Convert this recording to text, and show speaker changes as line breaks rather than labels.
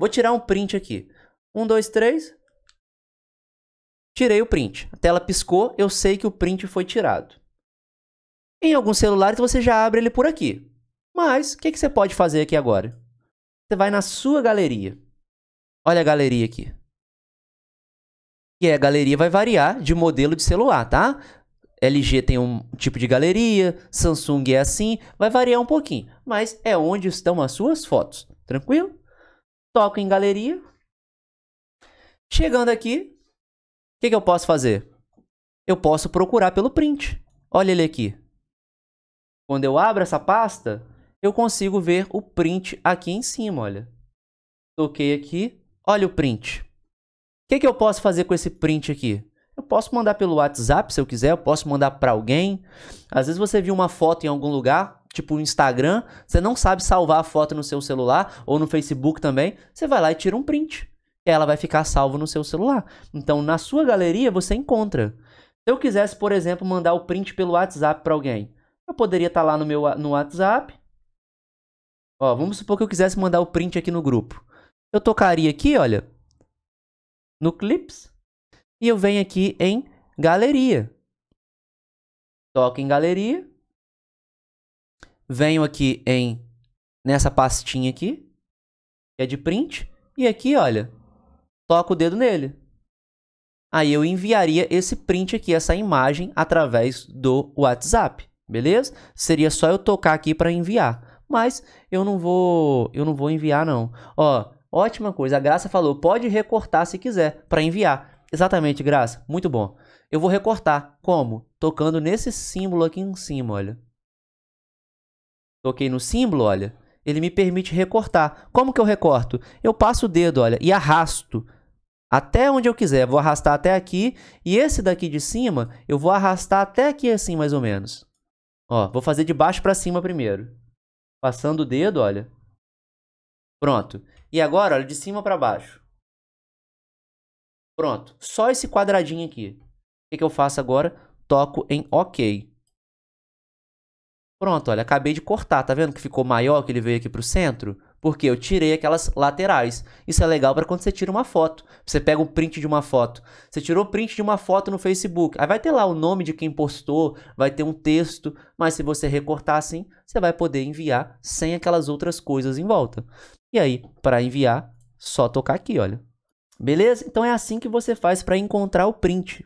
Vou tirar um print aqui. Um, dois, três. Tirei o print. A tela piscou, eu sei que o print foi tirado. Em alguns celulares você já abre ele por aqui. Mas o que, que você pode fazer aqui agora? Você vai na sua galeria. Olha a galeria aqui. E a galeria vai variar de modelo de celular, tá? LG tem um tipo de galeria, Samsung é assim, vai variar um pouquinho, mas é onde estão as suas fotos, tranquilo? toco em galeria. Chegando aqui, o que, que eu posso fazer? Eu posso procurar pelo print. Olha ele aqui. Quando eu abro essa pasta, eu consigo ver o print aqui em cima, olha. Toquei aqui, olha o print. O que, que eu posso fazer com esse print aqui? Eu posso mandar pelo WhatsApp se eu quiser, eu posso mandar para alguém. Às vezes você viu uma foto em algum lugar, tipo o Instagram, você não sabe salvar a foto no seu celular ou no Facebook também, você vai lá e tira um print. Ela vai ficar salvo no seu celular. Então, na sua galeria você encontra. Se eu quisesse, por exemplo, mandar o print pelo WhatsApp para alguém, eu poderia estar tá lá no meu no WhatsApp. Ó, vamos supor que eu quisesse mandar o print aqui no grupo. Eu tocaria aqui, olha, no Clips, e eu venho aqui em Galeria. Toca em Galeria venho aqui em nessa pastinha aqui, que é de print, e aqui, olha, toco o dedo nele. Aí eu enviaria esse print aqui, essa imagem, através do WhatsApp, beleza? Seria só eu tocar aqui para enviar, mas eu não vou, eu não vou enviar não. Ó, ótima coisa, a Graça falou, pode recortar se quiser para enviar. Exatamente, Graça, muito bom. Eu vou recortar, como? Tocando nesse símbolo aqui em cima, olha. Toquei no símbolo, olha. Ele me permite recortar. Como que eu recorto? Eu passo o dedo, olha, e arrasto até onde eu quiser. Vou arrastar até aqui e esse daqui de cima eu vou arrastar até aqui assim mais ou menos. Ó, vou fazer de baixo para cima primeiro. Passando o dedo, olha. Pronto. E agora, olha, de cima para baixo. Pronto. Só esse quadradinho aqui. O que, que eu faço agora? Toco em OK. Pronto, olha, acabei de cortar, tá vendo que ficou maior que ele veio aqui pro centro? Porque eu tirei aquelas laterais. Isso é legal para quando você tira uma foto. Você pega o print de uma foto. Você tirou o print de uma foto no Facebook. Aí vai ter lá o nome de quem postou, vai ter um texto, mas se você recortar assim, você vai poder enviar sem aquelas outras coisas em volta. E aí, para enviar, só tocar aqui, olha. Beleza? Então é assim que você faz para encontrar o print.